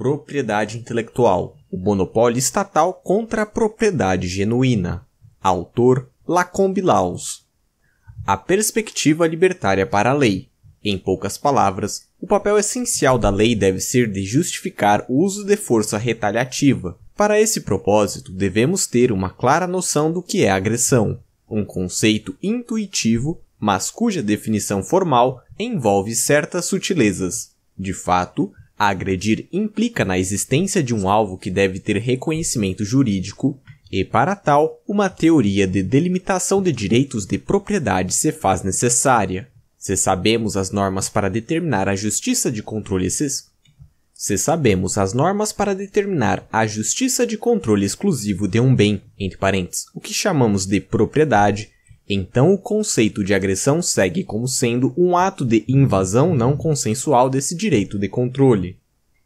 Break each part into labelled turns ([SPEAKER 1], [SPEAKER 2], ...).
[SPEAKER 1] Propriedade intelectual: o monopólio estatal contra a propriedade genuína. Autor Lacombe Laus. A perspectiva libertária para a lei. Em poucas palavras, o papel essencial da lei deve ser de justificar o uso de força retaliativa. Para esse propósito, devemos ter uma clara noção do que é agressão, um conceito intuitivo, mas cuja definição formal envolve certas sutilezas. De fato, agredir implica na existência de um alvo que deve ter reconhecimento jurídico, e para tal, uma teoria de delimitação de direitos de propriedade se faz necessária. Se sabemos as normas para determinar a justiça de controle se sabemos as normas para determinar a justiça de controle exclusivo de um bem, entre parênteses, o que chamamos de propriedade, então, o conceito de agressão segue como sendo um ato de invasão não consensual desse direito de controle.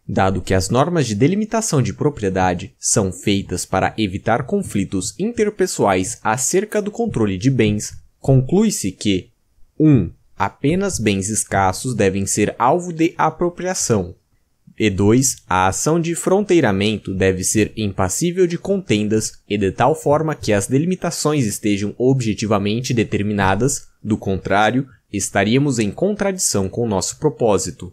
[SPEAKER 1] Dado que as normas de delimitação de propriedade são feitas para evitar conflitos interpessoais acerca do controle de bens, conclui-se que 1. Um, apenas bens escassos devem ser alvo de apropriação. E 2. A ação de fronteiramento deve ser impassível de contendas e de tal forma que as delimitações estejam objetivamente determinadas, do contrário, estaríamos em contradição com nosso propósito.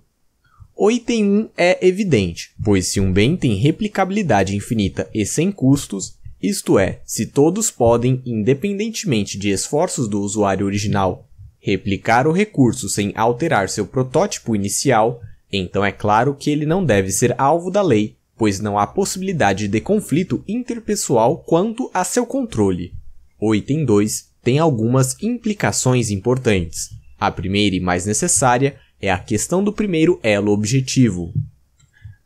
[SPEAKER 1] O item 1 é evidente, pois se um bem tem replicabilidade infinita e sem custos, isto é, se todos podem, independentemente de esforços do usuário original, replicar o recurso sem alterar seu protótipo inicial, então é claro que ele não deve ser alvo da lei, pois não há possibilidade de conflito interpessoal quanto a seu controle. O item 2 tem algumas implicações importantes. A primeira e mais necessária é a questão do primeiro elo objetivo.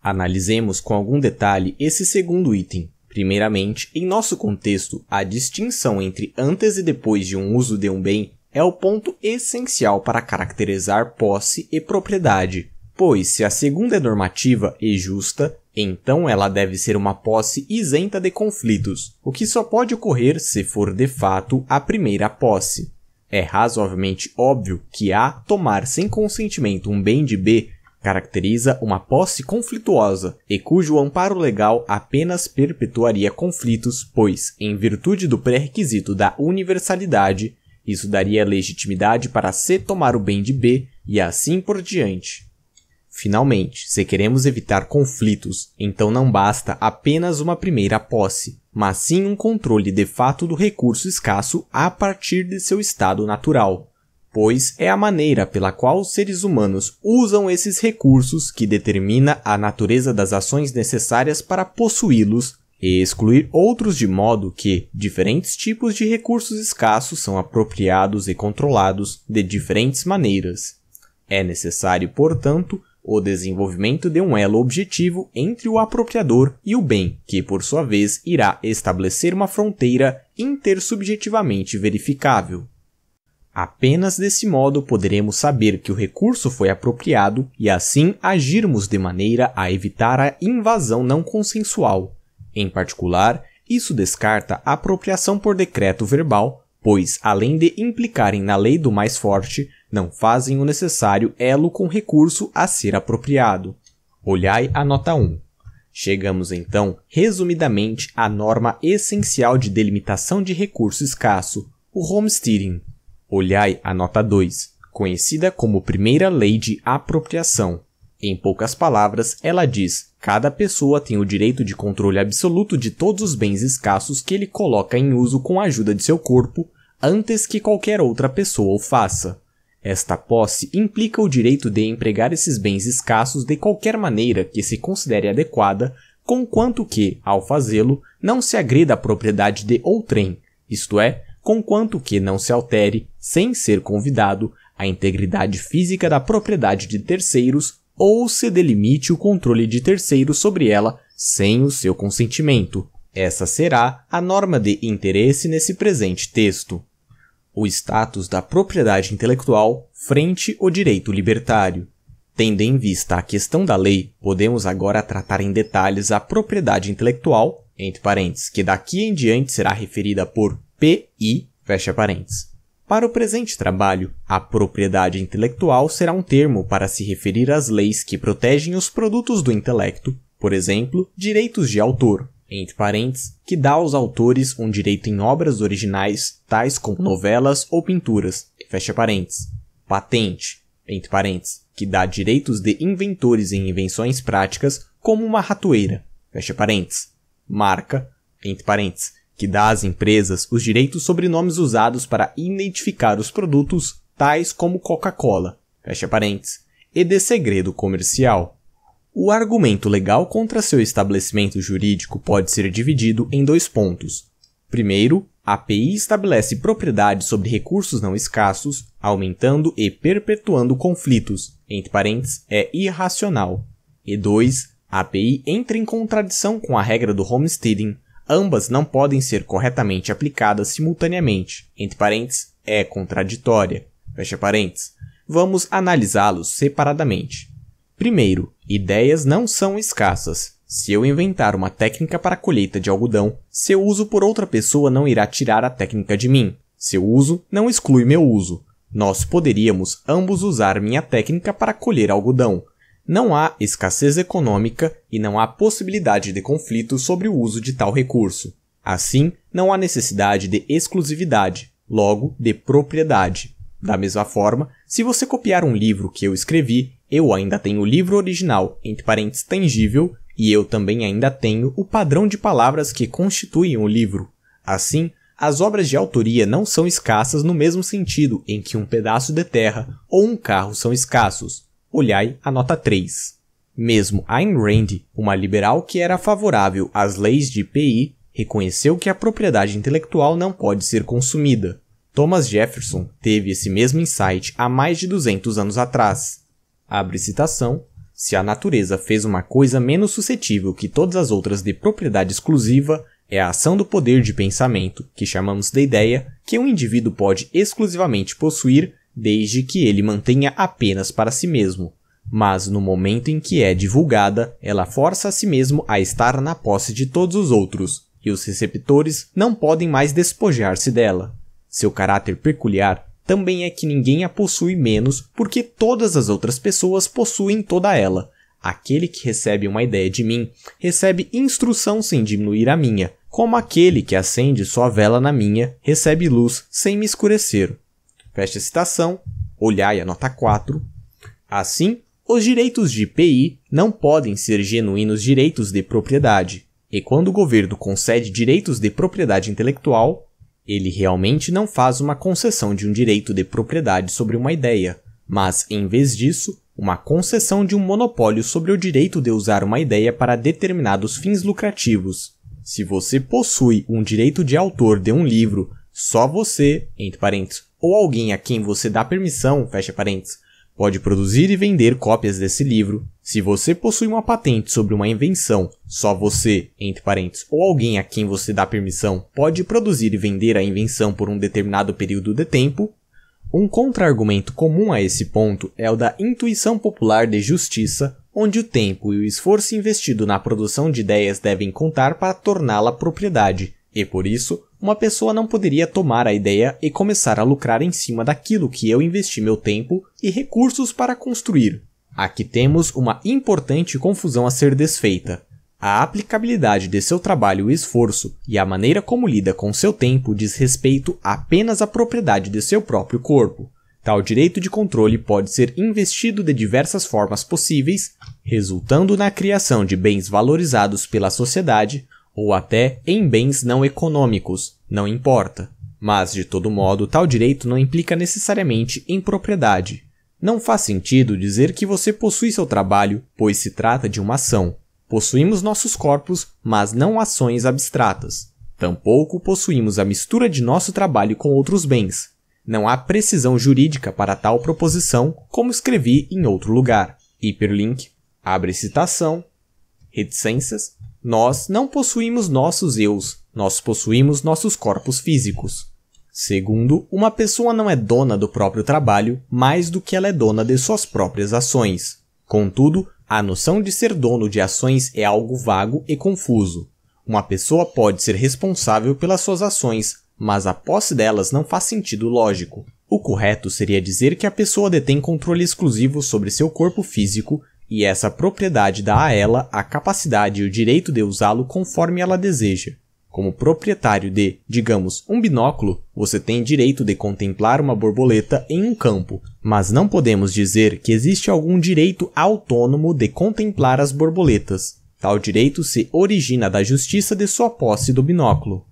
[SPEAKER 1] Analisemos com algum detalhe esse segundo item. Primeiramente, em nosso contexto, a distinção entre antes e depois de um uso de um bem é o ponto essencial para caracterizar posse e propriedade pois se a segunda é normativa e justa, então ela deve ser uma posse isenta de conflitos, o que só pode ocorrer se for de fato a primeira posse. É razoavelmente óbvio que A tomar sem consentimento um bem de B caracteriza uma posse conflituosa e cujo amparo legal apenas perpetuaria conflitos, pois, em virtude do pré-requisito da universalidade, isso daria legitimidade para C tomar o bem de B e assim por diante. Finalmente, se queremos evitar conflitos, então não basta apenas uma primeira posse, mas sim um controle de fato do recurso escasso a partir de seu estado natural, pois é a maneira pela qual os seres humanos usam esses recursos que determina a natureza das ações necessárias para possuí-los e excluir outros de modo que diferentes tipos de recursos escassos são apropriados e controlados de diferentes maneiras. É necessário, portanto, o desenvolvimento de um elo objetivo entre o apropriador e o bem, que por sua vez irá estabelecer uma fronteira intersubjetivamente verificável. Apenas desse modo poderemos saber que o recurso foi apropriado e assim agirmos de maneira a evitar a invasão não consensual. Em particular, isso descarta a apropriação por decreto verbal, pois, além de implicarem na lei do mais forte, não fazem o necessário elo com recurso a ser apropriado. Olhai a nota 1. Chegamos então, resumidamente, à norma essencial de delimitação de recurso escasso, o homesteading. Olhai a nota 2, conhecida como primeira lei de apropriação. Em poucas palavras, ela diz: cada pessoa tem o direito de controle absoluto de todos os bens escassos que ele coloca em uso com a ajuda de seu corpo, antes que qualquer outra pessoa o faça. Esta posse implica o direito de empregar esses bens escassos de qualquer maneira que se considere adequada, conquanto que, ao fazê-lo, não se agrida a propriedade de outrem, isto é, conquanto que não se altere, sem ser convidado, a integridade física da propriedade de terceiros ou se delimite o controle de terceiros sobre ela sem o seu consentimento. Essa será a norma de interesse nesse presente texto o status da propriedade intelectual frente ao direito libertário. Tendo em vista a questão da lei, podemos agora tratar em detalhes a propriedade intelectual, entre parênteses, que daqui em diante será referida por PI, fecha parênteses. Para o presente trabalho, a propriedade intelectual será um termo para se referir às leis que protegem os produtos do intelecto, por exemplo, direitos de autor, entre parênteses que dá aos autores um direito em obras originais, tais como novelas ou pinturas, fecha parênteses. Patente, entre parênteses que dá direitos de inventores em invenções práticas, como uma ratoeira, fecha parênteses. Marca, entre parênteses que dá às empresas os direitos sobre nomes usados para identificar os produtos, tais como Coca-Cola, fecha parênteses. e de segredo comercial, o argumento legal contra seu estabelecimento jurídico pode ser dividido em dois pontos. Primeiro, a API estabelece propriedade sobre recursos não escassos, aumentando e perpetuando conflitos, entre parênteses, é irracional. E 2. A API entra em contradição com a regra do homesteading, ambas não podem ser corretamente aplicadas simultaneamente, entre parênteses, é contraditória. Fecha parênteses. Vamos analisá-los separadamente. Primeiro, ideias não são escassas. Se eu inventar uma técnica para colheita de algodão, seu uso por outra pessoa não irá tirar a técnica de mim. Seu uso não exclui meu uso. Nós poderíamos ambos usar minha técnica para colher algodão. Não há escassez econômica e não há possibilidade de conflito sobre o uso de tal recurso. Assim, não há necessidade de exclusividade, logo, de propriedade. Da mesma forma, se você copiar um livro que eu escrevi, eu ainda tenho o livro original, entre parênteses tangível, e eu também ainda tenho o padrão de palavras que constituem o livro. Assim, as obras de autoria não são escassas no mesmo sentido em que um pedaço de terra ou um carro são escassos. Olhai a nota 3. Mesmo Ayn Rand, uma liberal que era favorável às leis de PI, reconheceu que a propriedade intelectual não pode ser consumida. Thomas Jefferson teve esse mesmo insight há mais de 200 anos atrás abre citação, se a natureza fez uma coisa menos suscetível que todas as outras de propriedade exclusiva, é a ação do poder de pensamento, que chamamos de ideia, que um indivíduo pode exclusivamente possuir desde que ele mantenha apenas para si mesmo. Mas no momento em que é divulgada, ela força a si mesmo a estar na posse de todos os outros, e os receptores não podem mais despojar-se dela. Seu caráter peculiar também é que ninguém a possui menos porque todas as outras pessoas possuem toda ela. Aquele que recebe uma ideia de mim recebe instrução sem diminuir a minha, como aquele que acende sua vela na minha recebe luz sem me escurecer. Fecha a citação, olhai a nota 4. Assim, os direitos de IPI não podem ser genuínos direitos de propriedade, e quando o governo concede direitos de propriedade intelectual, ele realmente não faz uma concessão de um direito de propriedade sobre uma ideia, mas, em vez disso, uma concessão de um monopólio sobre o direito de usar uma ideia para determinados fins lucrativos. Se você possui um direito de autor de um livro, só você, entre parênteses, ou alguém a quem você dá permissão, fecha parênteses, pode produzir e vender cópias desse livro. Se você possui uma patente sobre uma invenção, só você, entre parentes, ou alguém a quem você dá permissão, pode produzir e vender a invenção por um determinado período de tempo. Um contra-argumento comum a esse ponto é o da intuição popular de justiça, onde o tempo e o esforço investido na produção de ideias devem contar para torná-la propriedade, e por isso, uma pessoa não poderia tomar a ideia e começar a lucrar em cima daquilo que eu investi meu tempo e recursos para construir. Aqui temos uma importante confusão a ser desfeita. A aplicabilidade de seu trabalho e esforço e a maneira como lida com seu tempo diz respeito apenas à propriedade de seu próprio corpo. Tal direito de controle pode ser investido de diversas formas possíveis, resultando na criação de bens valorizados pela sociedade ou até em bens não econômicos, não importa. Mas, de todo modo, tal direito não implica necessariamente em propriedade. Não faz sentido dizer que você possui seu trabalho, pois se trata de uma ação. Possuímos nossos corpos, mas não ações abstratas. Tampouco possuímos a mistura de nosso trabalho com outros bens. Não há precisão jurídica para tal proposição, como escrevi em outro lugar. Hiperlink, abre citação, reticências, nós não possuímos nossos eus, nós possuímos nossos corpos físicos. Segundo, uma pessoa não é dona do próprio trabalho mais do que ela é dona de suas próprias ações. Contudo, a noção de ser dono de ações é algo vago e confuso. Uma pessoa pode ser responsável pelas suas ações, mas a posse delas não faz sentido lógico. O correto seria dizer que a pessoa detém controle exclusivo sobre seu corpo físico e essa propriedade dá a ela a capacidade e o direito de usá-lo conforme ela deseja. Como proprietário de, digamos, um binóculo, você tem direito de contemplar uma borboleta em um campo, mas não podemos dizer que existe algum direito autônomo de contemplar as borboletas. Tal direito se origina da justiça de sua posse do binóculo.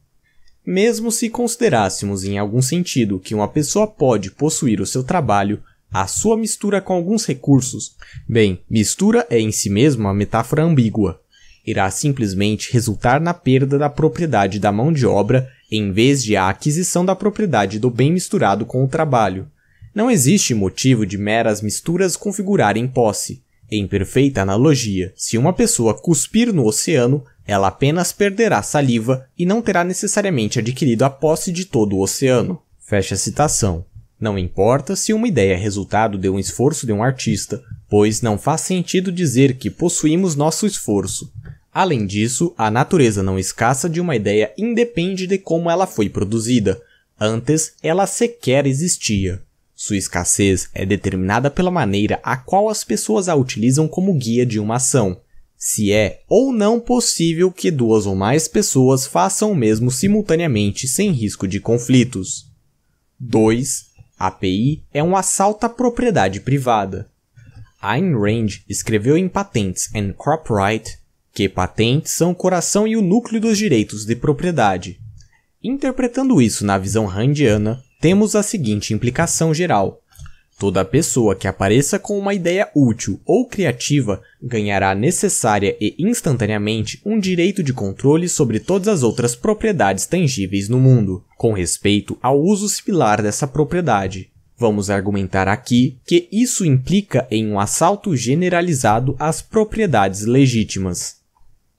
[SPEAKER 1] Mesmo se considerássemos em algum sentido que uma pessoa pode possuir o seu trabalho, a sua mistura com alguns recursos, bem, mistura é em si mesma uma metáfora ambígua irá simplesmente resultar na perda da propriedade da mão de obra em vez de a aquisição da propriedade do bem misturado com o trabalho. Não existe motivo de meras misturas configurarem posse. Em perfeita analogia, se uma pessoa cuspir no oceano, ela apenas perderá saliva e não terá necessariamente adquirido a posse de todo o oceano. Fecha a citação. Não importa se uma ideia é resultado de um esforço de um artista, pois não faz sentido dizer que possuímos nosso esforço. Além disso, a natureza não escassa de uma ideia independe de como ela foi produzida. Antes, ela sequer existia. Sua escassez é determinada pela maneira a qual as pessoas a utilizam como guia de uma ação. Se é ou não possível que duas ou mais pessoas façam o mesmo simultaneamente sem risco de conflitos. 2. API é um assalto à propriedade privada. Ayn Rand escreveu em Patents and Copyright que patentes são o coração e o núcleo dos direitos de propriedade. Interpretando isso na visão randiana, temos a seguinte implicação geral. Toda pessoa que apareça com uma ideia útil ou criativa ganhará necessária e instantaneamente um direito de controle sobre todas as outras propriedades tangíveis no mundo, com respeito ao uso similar dessa propriedade. Vamos argumentar aqui que isso implica em um assalto generalizado às propriedades legítimas.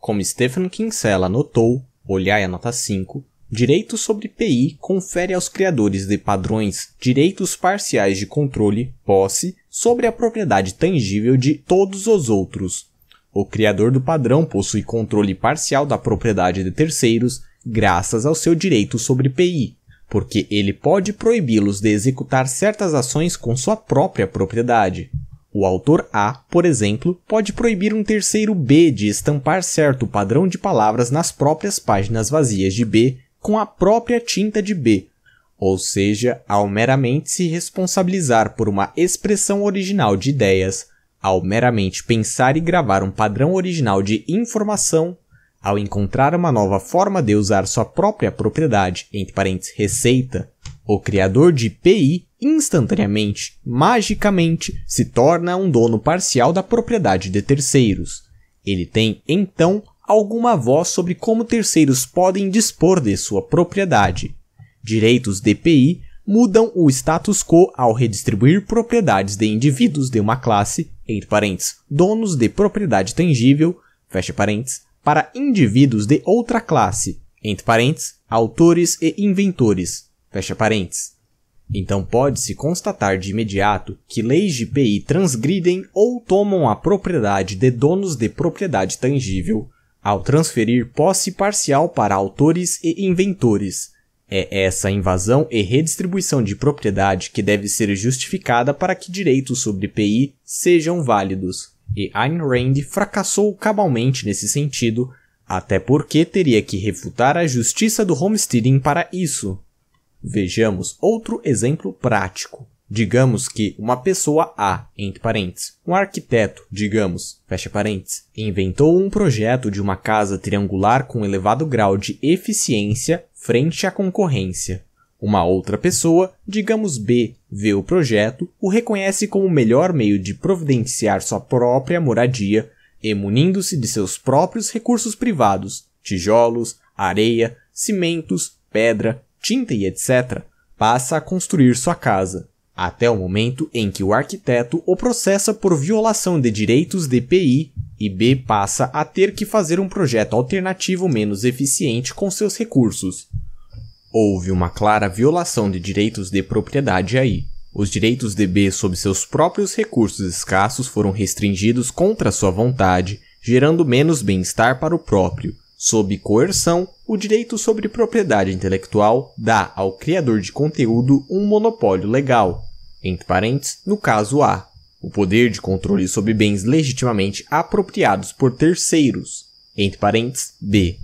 [SPEAKER 1] Como Stephen Kinsella notou, olhai a nota 5, direito sobre PI confere aos criadores de padrões direitos parciais de controle, posse, sobre a propriedade tangível de todos os outros. O criador do padrão possui controle parcial da propriedade de terceiros graças ao seu direito sobre PI, porque ele pode proibi-los de executar certas ações com sua própria propriedade. O autor A, por exemplo, pode proibir um terceiro B de estampar certo padrão de palavras nas próprias páginas vazias de B com a própria tinta de B, ou seja, ao meramente se responsabilizar por uma expressão original de ideias, ao meramente pensar e gravar um padrão original de informação, ao encontrar uma nova forma de usar sua própria propriedade, entre parênteses receita, o criador de PI instantaneamente, magicamente, se torna um dono parcial da propriedade de terceiros. Ele tem, então, alguma voz sobre como terceiros podem dispor de sua propriedade. Direitos DPI mudam o status quo ao redistribuir propriedades de indivíduos de uma classe, entre donos de propriedade tangível, fecha para indivíduos de outra classe, entre autores e inventores, fecha parênteses. Então pode-se constatar de imediato que leis de PI transgridem ou tomam a propriedade de donos de propriedade tangível ao transferir posse parcial para autores e inventores. É essa invasão e redistribuição de propriedade que deve ser justificada para que direitos sobre PI sejam válidos. E Ayn Rand fracassou cabalmente nesse sentido, até porque teria que refutar a justiça do homesteading para isso. Vejamos outro exemplo prático. Digamos que uma pessoa A, entre parênteses, um arquiteto, digamos, fecha parênteses, inventou um projeto de uma casa triangular com elevado grau de eficiência frente à concorrência. Uma outra pessoa, digamos B, vê o projeto, o reconhece como o melhor meio de providenciar sua própria moradia, emunindo-se de seus próprios recursos privados, tijolos, areia, cimentos, pedra, tinta e etc., passa a construir sua casa, até o momento em que o arquiteto o processa por violação de direitos de PI e B passa a ter que fazer um projeto alternativo menos eficiente com seus recursos. Houve uma clara violação de direitos de propriedade aí. Os direitos de B sobre seus próprios recursos escassos foram restringidos contra sua vontade, gerando menos bem-estar para o próprio, sob coerção, o direito sobre propriedade intelectual dá ao criador de conteúdo um monopólio legal, entre parênteses, no caso A, o poder de controle sobre bens legitimamente apropriados por terceiros, entre parênteses, B.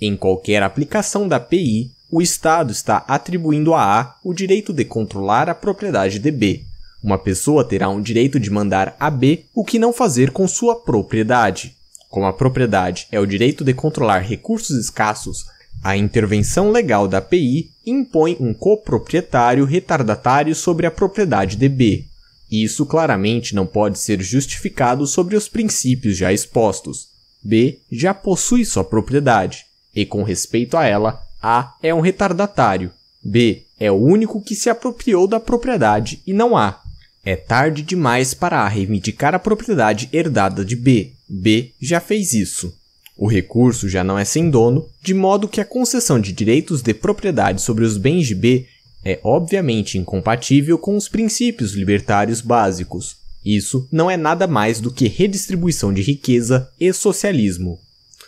[SPEAKER 1] Em qualquer aplicação da PI, o Estado está atribuindo a A o direito de controlar a propriedade de B. Uma pessoa terá um direito de mandar a B o que não fazer com sua propriedade. Como a propriedade é o direito de controlar recursos escassos, a intervenção legal da API impõe um coproprietário retardatário sobre a propriedade de B. Isso claramente não pode ser justificado sobre os princípios já expostos. B já possui sua propriedade, e com respeito a ela, A é um retardatário. B é o único que se apropriou da propriedade e não A. É tarde demais para A reivindicar a propriedade herdada de B, B já fez isso. O recurso já não é sem dono, de modo que a concessão de direitos de propriedade sobre os bens de B é obviamente incompatível com os princípios libertários básicos. Isso não é nada mais do que redistribuição de riqueza e socialismo.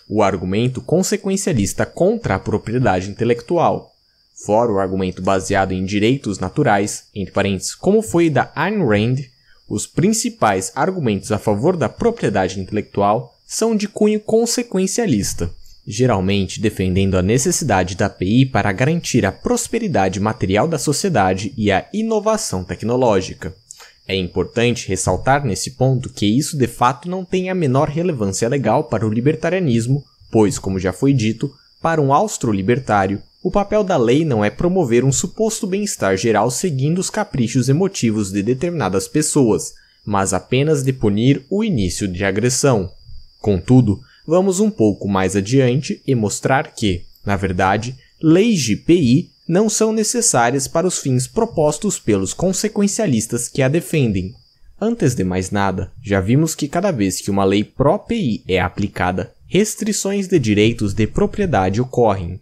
[SPEAKER 1] O argumento consequencialista contra a propriedade intelectual, fora o argumento baseado em direitos naturais, entre parênteses, como foi da Ayn Rand, os principais argumentos a favor da propriedade intelectual são de cunho consequencialista, geralmente defendendo a necessidade da API para garantir a prosperidade material da sociedade e a inovação tecnológica. É importante ressaltar nesse ponto que isso de fato não tem a menor relevância legal para o libertarianismo, pois, como já foi dito, para um austro-libertário, o papel da lei não é promover um suposto bem-estar geral seguindo os caprichos emotivos de determinadas pessoas, mas apenas de punir o início de agressão. Contudo, vamos um pouco mais adiante e mostrar que, na verdade, leis de PI não são necessárias para os fins propostos pelos consequencialistas que a defendem. Antes de mais nada, já vimos que cada vez que uma lei pró-PI é aplicada, restrições de direitos de propriedade ocorrem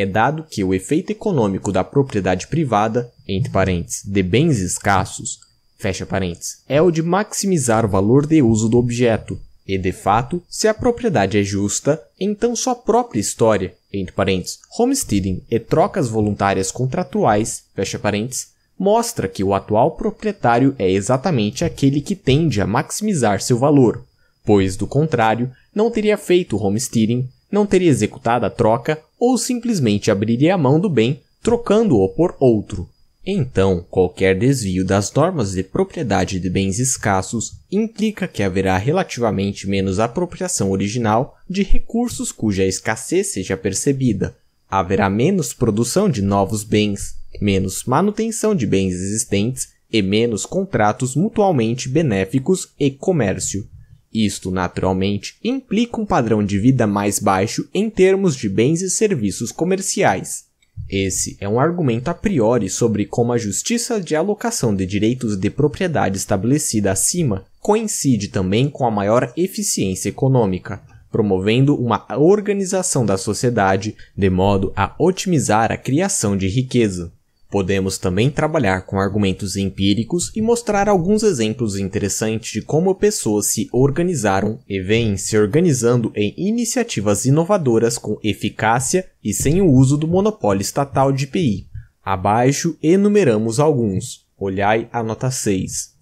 [SPEAKER 1] é dado que o efeito econômico da propriedade privada, entre parênteses, de bens escassos, fecha parênteses, é o de maximizar o valor de uso do objeto. E de fato, se a propriedade é justa, então sua própria história, entre parênteses, homesteading e trocas voluntárias contratuais, fecha parênteses, mostra que o atual proprietário é exatamente aquele que tende a maximizar seu valor, pois do contrário, não teria feito homesteading, não teria executado a troca ou simplesmente abriria a mão do bem, trocando-o por outro. Então, qualquer desvio das normas de propriedade de bens escassos implica que haverá relativamente menos apropriação original de recursos cuja escassez seja percebida. Haverá menos produção de novos bens, menos manutenção de bens existentes e menos contratos mutualmente benéficos e comércio. Isto, naturalmente, implica um padrão de vida mais baixo em termos de bens e serviços comerciais. Esse é um argumento a priori sobre como a justiça de alocação de direitos de propriedade estabelecida acima coincide também com a maior eficiência econômica, promovendo uma organização da sociedade de modo a otimizar a criação de riqueza. Podemos também trabalhar com argumentos empíricos e mostrar alguns exemplos interessantes de como pessoas se organizaram e vêm se organizando em iniciativas inovadoras com eficácia e sem o uso do monopólio estatal de PI. Abaixo enumeramos alguns. Olhai a nota 6.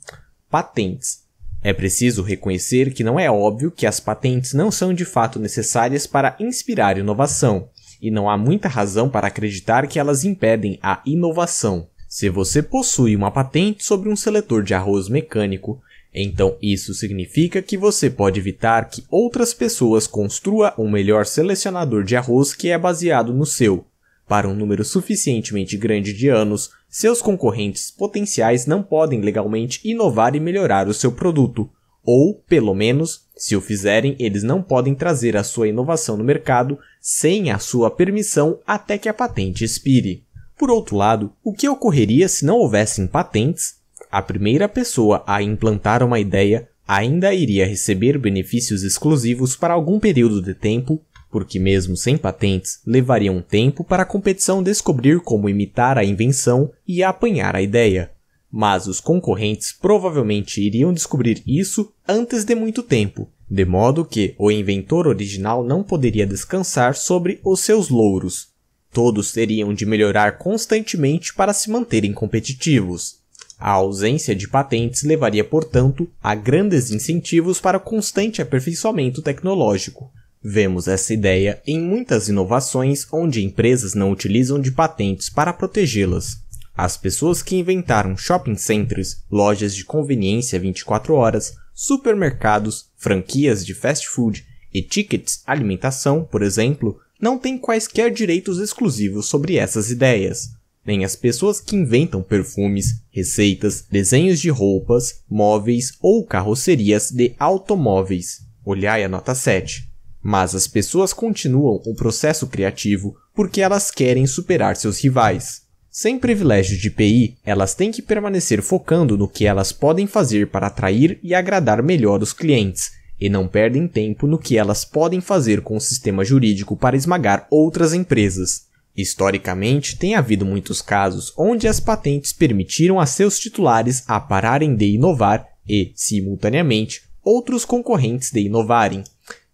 [SPEAKER 1] Patentes. É preciso reconhecer que não é óbvio que as patentes não são de fato necessárias para inspirar inovação e não há muita razão para acreditar que elas impedem a inovação. Se você possui uma patente sobre um seletor de arroz mecânico, então isso significa que você pode evitar que outras pessoas construa um melhor selecionador de arroz que é baseado no seu. Para um número suficientemente grande de anos, seus concorrentes potenciais não podem legalmente inovar e melhorar o seu produto. Ou, pelo menos, se o fizerem, eles não podem trazer a sua inovação no mercado sem a sua permissão até que a patente expire. Por outro lado, o que ocorreria se não houvessem patentes? A primeira pessoa a implantar uma ideia ainda iria receber benefícios exclusivos para algum período de tempo, porque, mesmo sem patentes, levaria um tempo para a competição descobrir como imitar a invenção e apanhar a ideia. Mas os concorrentes provavelmente iriam descobrir isso antes de muito tempo, de modo que o inventor original não poderia descansar sobre os seus louros. Todos teriam de melhorar constantemente para se manterem competitivos. A ausência de patentes levaria, portanto, a grandes incentivos para o constante aperfeiçoamento tecnológico. Vemos essa ideia em muitas inovações onde empresas não utilizam de patentes para protegê-las. As pessoas que inventaram shopping centers, lojas de conveniência 24 horas, supermercados, franquias de fast food e tickets alimentação, por exemplo, não têm quaisquer direitos exclusivos sobre essas ideias. Nem as pessoas que inventam perfumes, receitas, desenhos de roupas, móveis ou carrocerias de automóveis. Olhai a nota 7. Mas as pessoas continuam o processo criativo porque elas querem superar seus rivais. Sem privilégios de PI, elas têm que permanecer focando no que elas podem fazer para atrair e agradar melhor os clientes, e não perdem tempo no que elas podem fazer com o sistema jurídico para esmagar outras empresas. Historicamente, tem havido muitos casos onde as patentes permitiram a seus titulares a pararem de inovar e, simultaneamente, outros concorrentes de inovarem.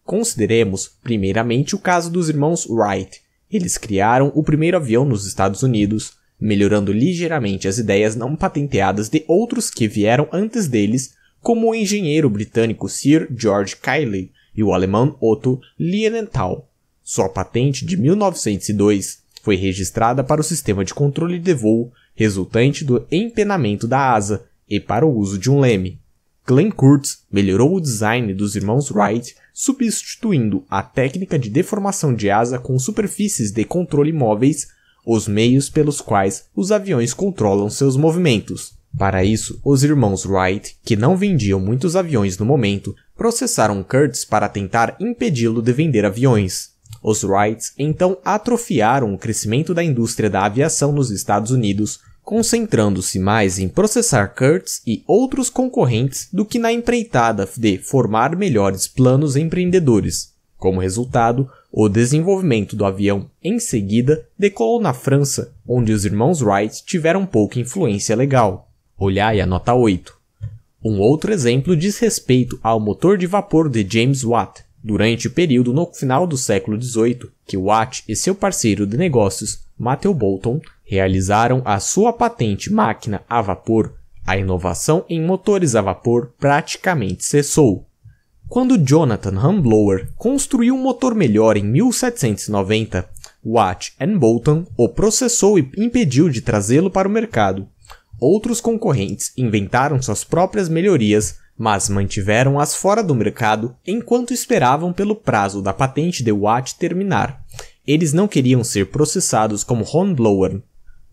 [SPEAKER 1] Consideremos, primeiramente, o caso dos irmãos Wright. Eles criaram o primeiro avião nos Estados Unidos, melhorando ligeiramente as ideias não patenteadas de outros que vieram antes deles, como o engenheiro britânico Sir George Cayley e o alemão Otto Lienenthal. Sua patente de 1902 foi registrada para o sistema de controle de voo resultante do empenamento da asa e para o uso de um leme. Glenn Kurtz melhorou o design dos irmãos Wright, substituindo a técnica de deformação de asa com superfícies de controle móveis os meios pelos quais os aviões controlam seus movimentos. Para isso, os irmãos Wright, que não vendiam muitos aviões no momento, processaram Kurtz para tentar impedi-lo de vender aviões. Os Wrights então atrofiaram o crescimento da indústria da aviação nos Estados Unidos, concentrando-se mais em processar Kurtz e outros concorrentes do que na empreitada de formar melhores planos empreendedores. Como resultado, o desenvolvimento do avião, em seguida, decolou na França, onde os irmãos Wright tiveram pouca influência legal. Olhai a nota 8. Um outro exemplo diz respeito ao motor de vapor de James Watt, durante o período no final do século XVIII, que Watt e seu parceiro de negócios, Matthew Bolton, realizaram a sua patente máquina a vapor, a inovação em motores a vapor praticamente cessou. Quando Jonathan Hornblower construiu um motor melhor em 1790, Watt and Bolton o processou e impediu de trazê-lo para o mercado. Outros concorrentes inventaram suas próprias melhorias, mas mantiveram-as fora do mercado enquanto esperavam pelo prazo da patente de Watt terminar. Eles não queriam ser processados como Hornblower.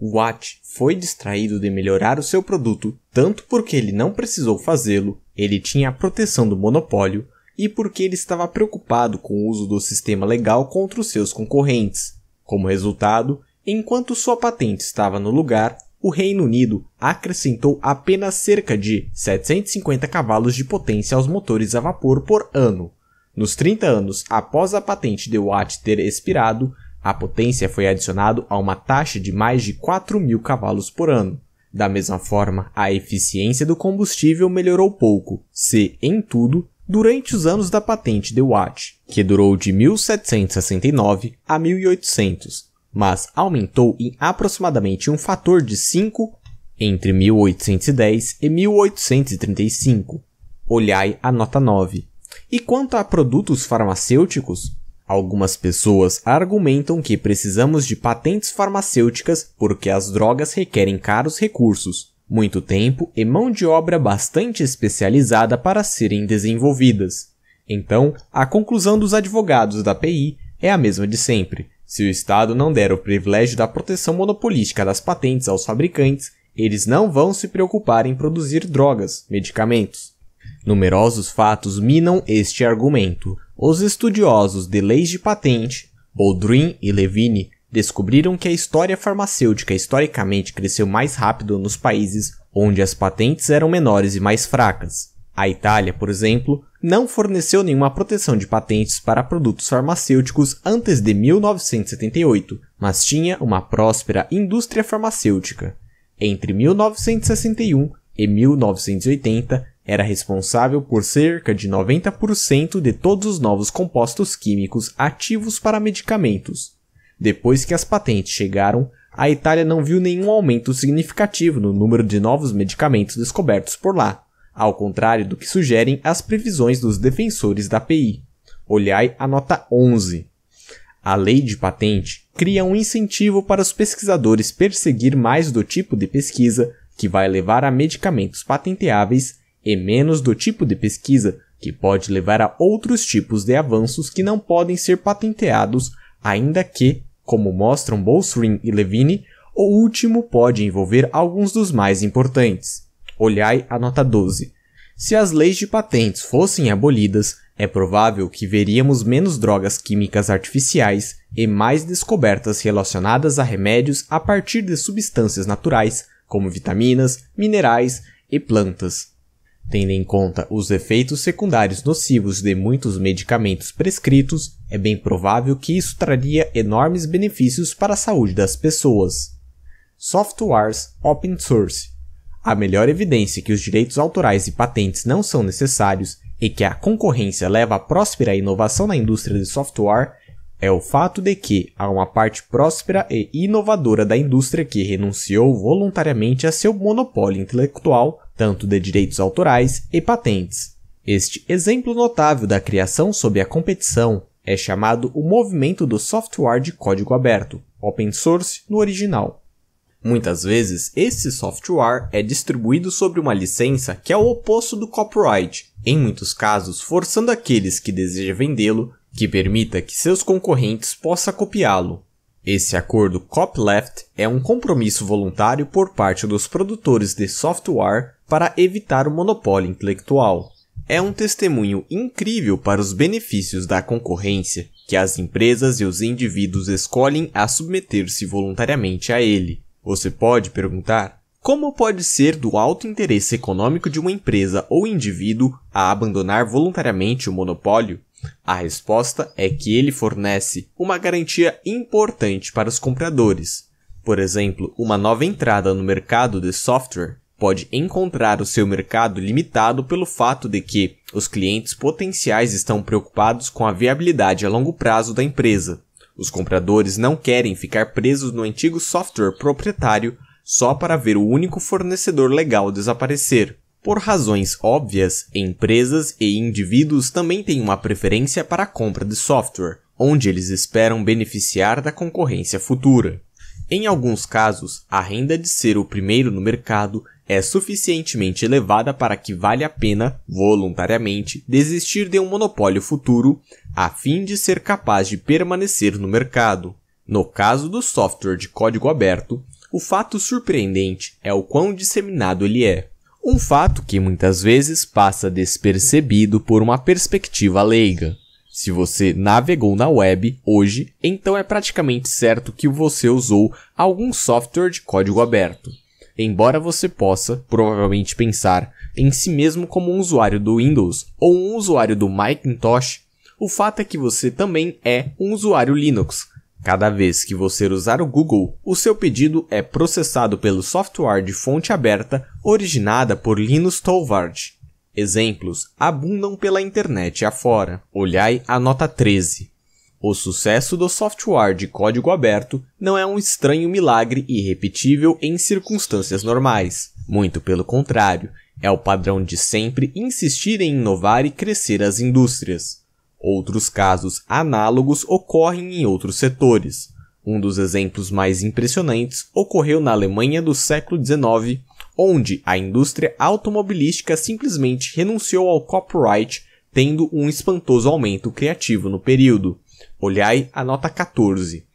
[SPEAKER 1] Watt foi distraído de melhorar o seu produto, tanto porque ele não precisou fazê-lo, ele tinha a proteção do monopólio e porque ele estava preocupado com o uso do sistema legal contra os seus concorrentes. Como resultado, enquanto sua patente estava no lugar, o Reino Unido acrescentou apenas cerca de 750 cavalos de potência aos motores a vapor por ano. Nos 30 anos após a patente de Watt ter expirado, a potência foi adicionada a uma taxa de mais de 4 mil cavalos por ano. Da mesma forma, a eficiência do combustível melhorou pouco, se, em tudo, durante os anos da patente de Watt, que durou de 1769 a 1800, mas aumentou em aproximadamente um fator de 5 entre 1810 e 1835. Olhai a nota 9. E quanto a produtos farmacêuticos, Algumas pessoas argumentam que precisamos de patentes farmacêuticas porque as drogas requerem caros recursos, muito tempo e mão de obra bastante especializada para serem desenvolvidas. Então, a conclusão dos advogados da PI é a mesma de sempre. Se o Estado não der o privilégio da proteção monopolística das patentes aos fabricantes, eles não vão se preocupar em produzir drogas, medicamentos. Numerosos fatos minam este argumento. Os estudiosos de leis de patente, Boldrin e Levine, descobriram que a história farmacêutica historicamente cresceu mais rápido nos países onde as patentes eram menores e mais fracas. A Itália, por exemplo, não forneceu nenhuma proteção de patentes para produtos farmacêuticos antes de 1978, mas tinha uma próspera indústria farmacêutica. Entre 1961 e 1980, era responsável por cerca de 90% de todos os novos compostos químicos ativos para medicamentos. Depois que as patentes chegaram, a Itália não viu nenhum aumento significativo no número de novos medicamentos descobertos por lá, ao contrário do que sugerem as previsões dos defensores da PI. Olhai a nota 11. A lei de patente cria um incentivo para os pesquisadores perseguir mais do tipo de pesquisa que vai levar a medicamentos patenteáveis e menos do tipo de pesquisa que pode levar a outros tipos de avanços que não podem ser patenteados, ainda que, como mostram Bolsring e Levine, o último pode envolver alguns dos mais importantes. Olhai a nota 12. Se as leis de patentes fossem abolidas, é provável que veríamos menos drogas químicas artificiais e mais descobertas relacionadas a remédios a partir de substâncias naturais, como vitaminas, minerais e plantas. Tendo em conta os efeitos secundários nocivos de muitos medicamentos prescritos, é bem provável que isso traria enormes benefícios para a saúde das pessoas. Softwares Open Source A melhor evidência que os direitos autorais e patentes não são necessários e que a concorrência leva à próspera inovação na indústria de software é o fato de que há uma parte próspera e inovadora da indústria que renunciou voluntariamente a seu monopólio intelectual tanto de direitos autorais e patentes. Este exemplo notável da criação sob a competição é chamado o movimento do software de código aberto, open source no original. Muitas vezes, esse software é distribuído sobre uma licença que é o oposto do copyright, em muitos casos forçando aqueles que desejam vendê-lo que permita que seus concorrentes possam copiá-lo. Esse acordo copyleft é um compromisso voluntário por parte dos produtores de software para evitar o monopólio intelectual. É um testemunho incrível para os benefícios da concorrência que as empresas e os indivíduos escolhem a submeter-se voluntariamente a ele. Você pode perguntar: como pode ser do alto interesse econômico de uma empresa ou indivíduo a abandonar voluntariamente o monopólio? A resposta é que ele fornece uma garantia importante para os compradores. Por exemplo, uma nova entrada no mercado de software pode encontrar o seu mercado limitado pelo fato de que os clientes potenciais estão preocupados com a viabilidade a longo prazo da empresa. Os compradores não querem ficar presos no antigo software proprietário só para ver o único fornecedor legal desaparecer. Por razões óbvias, empresas e indivíduos também têm uma preferência para a compra de software, onde eles esperam beneficiar da concorrência futura. Em alguns casos, a renda de ser o primeiro no mercado é suficientemente elevada para que vale a pena, voluntariamente, desistir de um monopólio futuro a fim de ser capaz de permanecer no mercado. No caso do software de código aberto, o fato surpreendente é o quão disseminado ele é. Um fato que muitas vezes passa despercebido por uma perspectiva leiga. Se você navegou na web hoje, então é praticamente certo que você usou algum software de código aberto. Embora você possa, provavelmente, pensar em si mesmo como um usuário do Windows ou um usuário do Macintosh, o fato é que você também é um usuário Linux, Cada vez que você usar o Google, o seu pedido é processado pelo software de fonte aberta originada por Linus Torvald. Exemplos abundam pela internet afora. Olhai a nota 13. O sucesso do software de código aberto não é um estranho milagre irrepetível em circunstâncias normais. Muito pelo contrário, é o padrão de sempre insistir em inovar e crescer as indústrias. Outros casos análogos ocorrem em outros setores. Um dos exemplos mais impressionantes ocorreu na Alemanha do século XIX, onde a indústria automobilística simplesmente renunciou ao copyright, tendo um espantoso aumento criativo no período. Olhai a nota 14.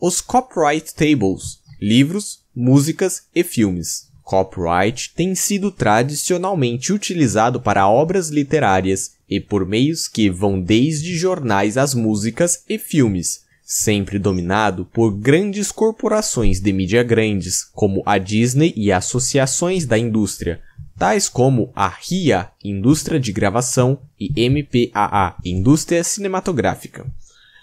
[SPEAKER 1] Os copyright tables, livros, músicas e filmes. Copyright tem sido tradicionalmente utilizado para obras literárias e por meios que vão desde jornais às músicas e filmes, sempre dominado por grandes corporações de mídia grandes, como a Disney e associações da indústria, tais como a RIA, Indústria de Gravação, e MPAA, Indústria Cinematográfica.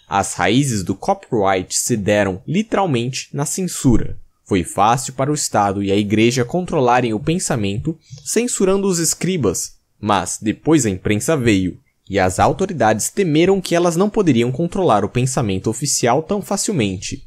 [SPEAKER 1] As raízes do copyright se deram literalmente na censura, foi fácil para o Estado e a Igreja controlarem o pensamento, censurando os escribas, mas depois a imprensa veio, e as autoridades temeram que elas não poderiam controlar o pensamento oficial tão facilmente.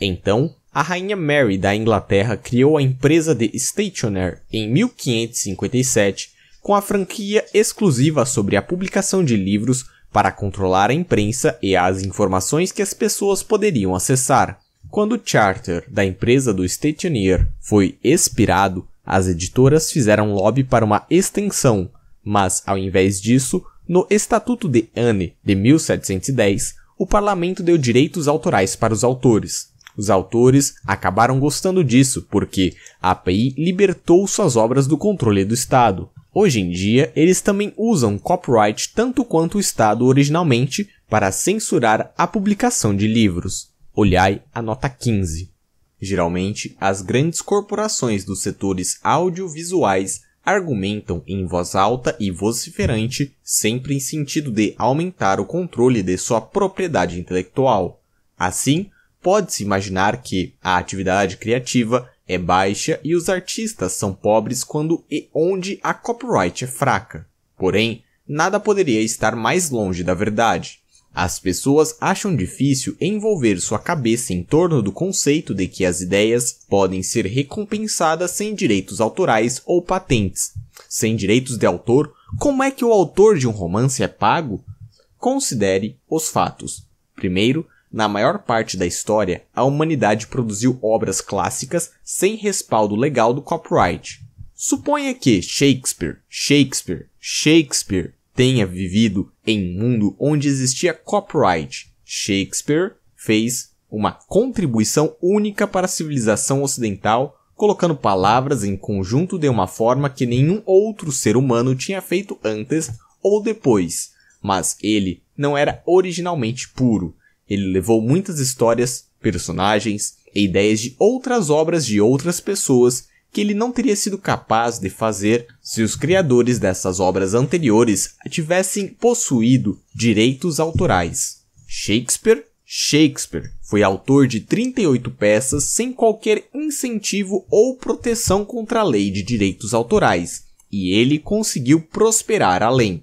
[SPEAKER 1] Então, a rainha Mary da Inglaterra criou a empresa de Stationer em 1557, com a franquia exclusiva sobre a publicação de livros para controlar a imprensa e as informações que as pessoas poderiam acessar. Quando o charter da empresa do Stationer foi expirado, as editoras fizeram lobby para uma extensão, mas ao invés disso, no Estatuto de Anne de 1710, o parlamento deu direitos autorais para os autores. Os autores acabaram gostando disso porque a API libertou suas obras do controle do Estado. Hoje em dia, eles também usam copyright tanto quanto o Estado originalmente para censurar a publicação de livros olhai a nota 15. Geralmente, as grandes corporações dos setores audiovisuais argumentam em voz alta e vociferante, sempre em sentido de aumentar o controle de sua propriedade intelectual. Assim, pode-se imaginar que a atividade criativa é baixa e os artistas são pobres quando e onde a copyright é fraca. Porém, nada poderia estar mais longe da verdade. As pessoas acham difícil envolver sua cabeça em torno do conceito de que as ideias podem ser recompensadas sem direitos autorais ou patentes. Sem direitos de autor, como é que o autor de um romance é pago? Considere os fatos. Primeiro, na maior parte da história, a humanidade produziu obras clássicas sem respaldo legal do copyright. Suponha que Shakespeare, Shakespeare, Shakespeare tenha vivido em um mundo onde existia copyright. Shakespeare fez uma contribuição única para a civilização ocidental, colocando palavras em conjunto de uma forma que nenhum outro ser humano tinha feito antes ou depois. Mas ele não era originalmente puro. Ele levou muitas histórias, personagens e ideias de outras obras de outras pessoas que ele não teria sido capaz de fazer se os criadores dessas obras anteriores tivessem possuído direitos autorais. Shakespeare Shakespeare foi autor de 38 peças sem qualquer incentivo ou proteção contra a lei de direitos autorais, e ele conseguiu prosperar além.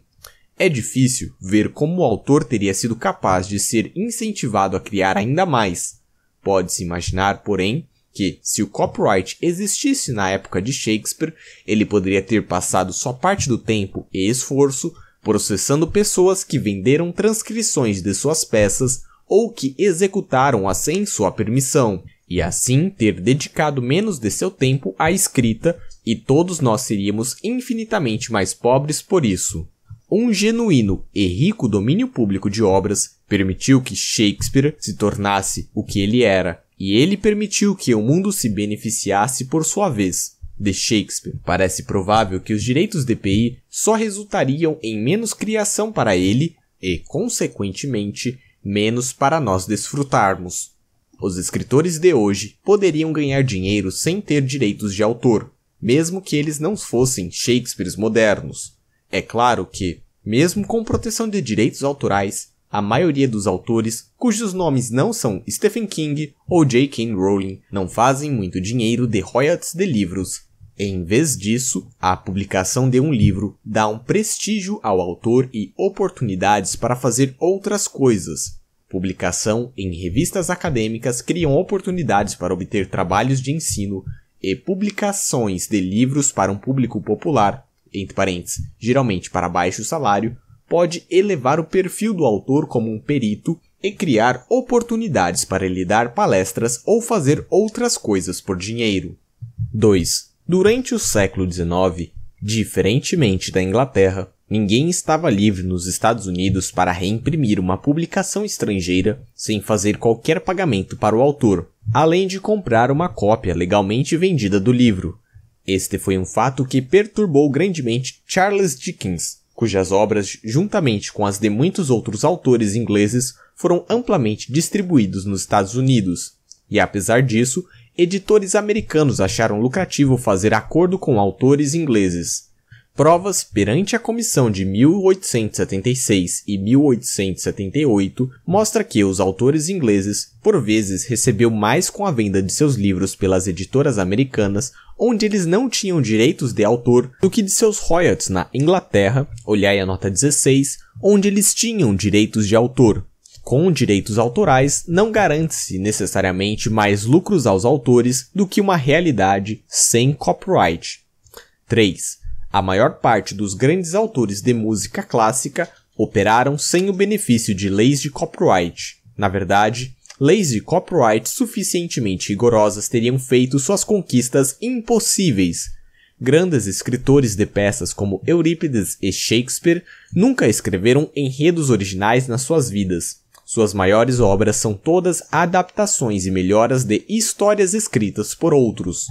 [SPEAKER 1] É difícil ver como o autor teria sido capaz de ser incentivado a criar ainda mais. Pode-se imaginar, porém, que, se o copyright existisse na época de Shakespeare, ele poderia ter passado só parte do tempo e esforço processando pessoas que venderam transcrições de suas peças ou que executaram-as sem sua permissão, e assim ter dedicado menos de seu tempo à escrita, e todos nós seríamos infinitamente mais pobres por isso. Um genuíno e rico domínio público de obras permitiu que Shakespeare se tornasse o que ele era, e ele permitiu que o mundo se beneficiasse por sua vez. De Shakespeare, parece provável que os direitos DPI só resultariam em menos criação para ele e, consequentemente, menos para nós desfrutarmos. Os escritores de hoje poderiam ganhar dinheiro sem ter direitos de autor, mesmo que eles não fossem Shakespeares modernos. É claro que, mesmo com proteção de direitos autorais, a maioria dos autores, cujos nomes não são Stephen King ou J.K. Rowling, não fazem muito dinheiro de royalties de livros. Em vez disso, a publicação de um livro dá um prestígio ao autor e oportunidades para fazer outras coisas. Publicação em revistas acadêmicas criam oportunidades para obter trabalhos de ensino e publicações de livros para um público popular, entre parênteses, geralmente para baixo salário, pode elevar o perfil do autor como um perito e criar oportunidades para ele dar palestras ou fazer outras coisas por dinheiro. 2. Durante o século XIX, diferentemente da Inglaterra, ninguém estava livre nos Estados Unidos para reimprimir uma publicação estrangeira sem fazer qualquer pagamento para o autor, além de comprar uma cópia legalmente vendida do livro. Este foi um fato que perturbou grandemente Charles Dickens, cujas obras, juntamente com as de muitos outros autores ingleses, foram amplamente distribuídos nos Estados Unidos. E apesar disso, editores americanos acharam lucrativo fazer acordo com autores ingleses. Provas perante a comissão de 1876 e 1878 mostra que os autores ingleses, por vezes, recebeu mais com a venda de seus livros pelas editoras americanas, onde eles não tinham direitos de autor, do que de seus royalties na Inglaterra, olhai a nota 16, onde eles tinham direitos de autor. Com direitos autorais, não garante-se necessariamente mais lucros aos autores do que uma realidade sem copyright. 3. A maior parte dos grandes autores de música clássica operaram sem o benefício de leis de copyright. Na verdade, leis de copyright suficientemente rigorosas teriam feito suas conquistas impossíveis. Grandes escritores de peças como Eurípides e Shakespeare nunca escreveram enredos originais nas suas vidas. Suas maiores obras são todas adaptações e melhoras de histórias escritas por outros.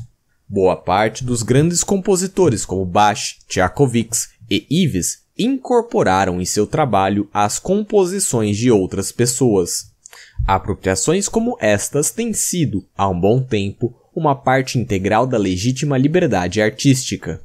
[SPEAKER 1] Boa parte dos grandes compositores como Bach, Tchaikovsky e Ives incorporaram em seu trabalho as composições de outras pessoas. Apropriações como estas têm sido, há um bom tempo, uma parte integral da legítima liberdade artística.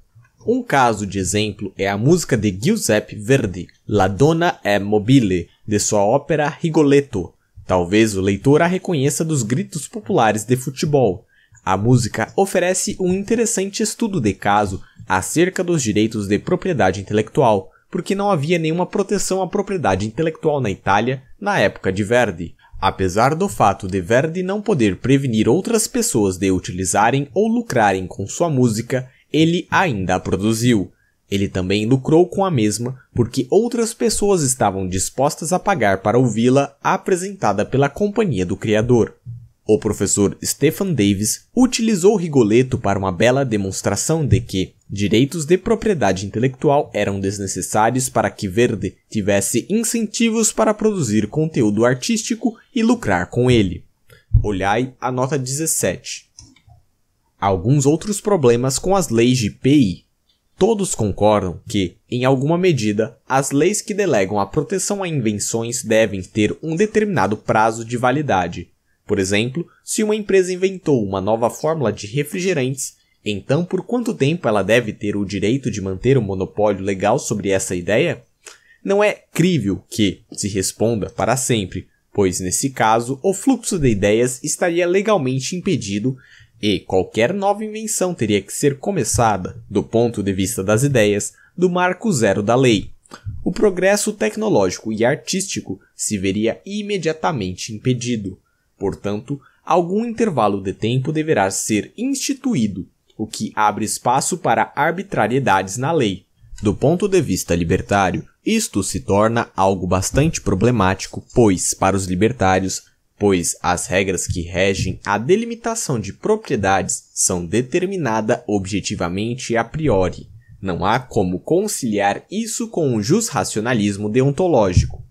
[SPEAKER 1] Um caso de exemplo é a música de Giuseppe Verdi, La Donna è Mobile, de sua ópera Rigoletto. Talvez o leitor a reconheça dos gritos populares de futebol, a música oferece um interessante estudo de caso acerca dos direitos de propriedade intelectual, porque não havia nenhuma proteção à propriedade intelectual na Itália na época de Verdi. Apesar do fato de Verdi não poder prevenir outras pessoas de utilizarem ou lucrarem com sua música, ele ainda a produziu. Ele também lucrou com a mesma porque outras pessoas estavam dispostas a pagar para ouvi-la apresentada pela companhia do criador. O professor Stephen Davis utilizou Rigoletto para uma bela demonstração de que direitos de propriedade intelectual eram desnecessários para que Verde tivesse incentivos para produzir conteúdo artístico e lucrar com ele. Olhai a nota 17. Alguns outros problemas com as leis de PI. Todos concordam que, em alguma medida, as leis que delegam a proteção a invenções devem ter um determinado prazo de validade, por exemplo, se uma empresa inventou uma nova fórmula de refrigerantes, então por quanto tempo ela deve ter o direito de manter o um monopólio legal sobre essa ideia? Não é crível que se responda para sempre, pois nesse caso o fluxo de ideias estaria legalmente impedido e qualquer nova invenção teria que ser começada, do ponto de vista das ideias, do marco zero da lei. O progresso tecnológico e artístico se veria imediatamente impedido. Portanto, algum intervalo de tempo deverá ser instituído, o que abre espaço para arbitrariedades na lei. Do ponto de vista libertário, isto se torna algo bastante problemático, pois, para os libertários, pois as regras que regem a delimitação de propriedades são determinadas objetivamente a priori. Não há como conciliar isso com o jus racionalismo deontológico.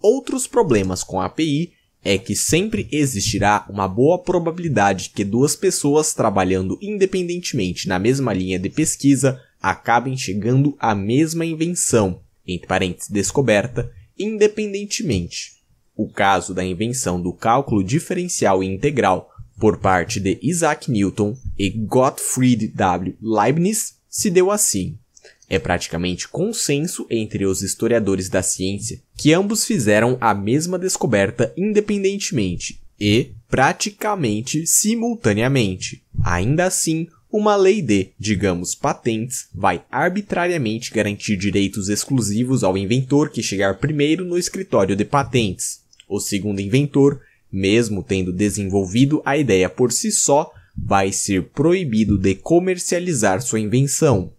[SPEAKER 1] Outros problemas com a API é que sempre existirá uma boa probabilidade que duas pessoas trabalhando independentemente na mesma linha de pesquisa acabem chegando à mesma invenção, entre parênteses descoberta, independentemente. O caso da invenção do cálculo diferencial e integral por parte de Isaac Newton e Gottfried W. Leibniz se deu assim. É praticamente consenso entre os historiadores da ciência que ambos fizeram a mesma descoberta independentemente e praticamente simultaneamente. Ainda assim, uma lei de, digamos, patentes, vai arbitrariamente garantir direitos exclusivos ao inventor que chegar primeiro no escritório de patentes. O segundo inventor, mesmo tendo desenvolvido a ideia por si só, vai ser proibido de comercializar sua invenção.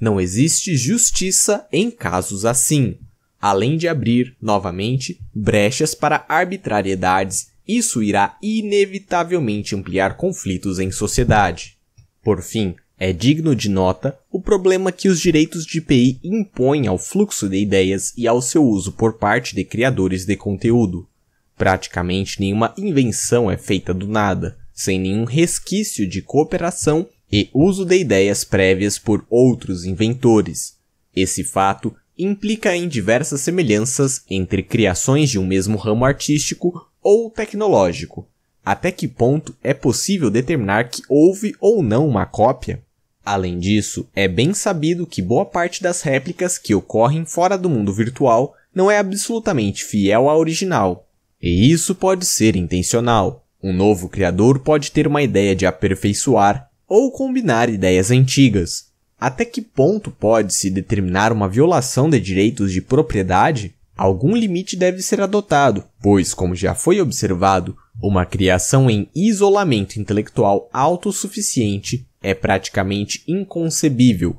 [SPEAKER 1] Não existe justiça em casos assim, além de abrir, novamente, brechas para arbitrariedades. Isso irá inevitavelmente ampliar conflitos em sociedade. Por fim, é digno de nota o problema que os direitos de IPI impõem ao fluxo de ideias e ao seu uso por parte de criadores de conteúdo. Praticamente nenhuma invenção é feita do nada, sem nenhum resquício de cooperação e uso de ideias prévias por outros inventores. Esse fato implica em diversas semelhanças entre criações de um mesmo ramo artístico ou tecnológico. Até que ponto é possível determinar que houve ou não uma cópia? Além disso, é bem sabido que boa parte das réplicas que ocorrem fora do mundo virtual não é absolutamente fiel à original. E isso pode ser intencional. Um novo criador pode ter uma ideia de aperfeiçoar ou combinar ideias antigas. Até que ponto pode-se determinar uma violação de direitos de propriedade? Algum limite deve ser adotado, pois, como já foi observado, uma criação em isolamento intelectual autossuficiente é praticamente inconcebível.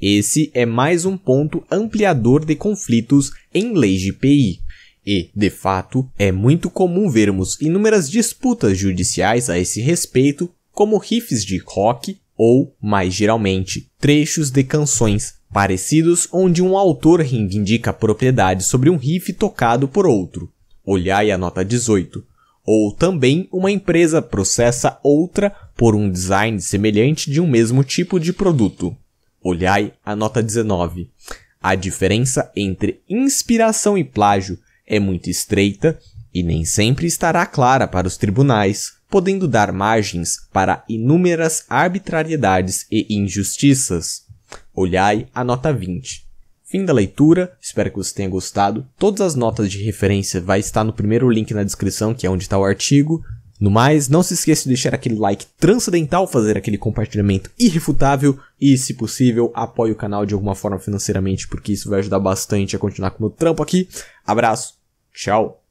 [SPEAKER 1] Esse é mais um ponto ampliador de conflitos em leis de PI. E, de fato, é muito comum vermos inúmeras disputas judiciais a esse respeito como riffs de rock ou, mais geralmente, trechos de canções parecidos onde um autor reivindica propriedade sobre um riff tocado por outro. Olhai a nota 18. Ou também uma empresa processa outra por um design semelhante de um mesmo tipo de produto. Olhai a nota 19. A diferença entre inspiração e plágio é muito estreita e nem sempre estará clara para os tribunais, podendo dar margens para inúmeras arbitrariedades e injustiças. Olhai a nota 20. Fim da leitura, espero que você tenha gostado. Todas as notas de referência vai estar no primeiro link na descrição, que é onde está o artigo. No mais, não se esqueça de deixar aquele like transcendental, fazer aquele compartilhamento irrefutável e, se possível, apoie o canal de alguma forma financeiramente, porque isso vai ajudar bastante a continuar com o meu trampo aqui. Abraço, tchau!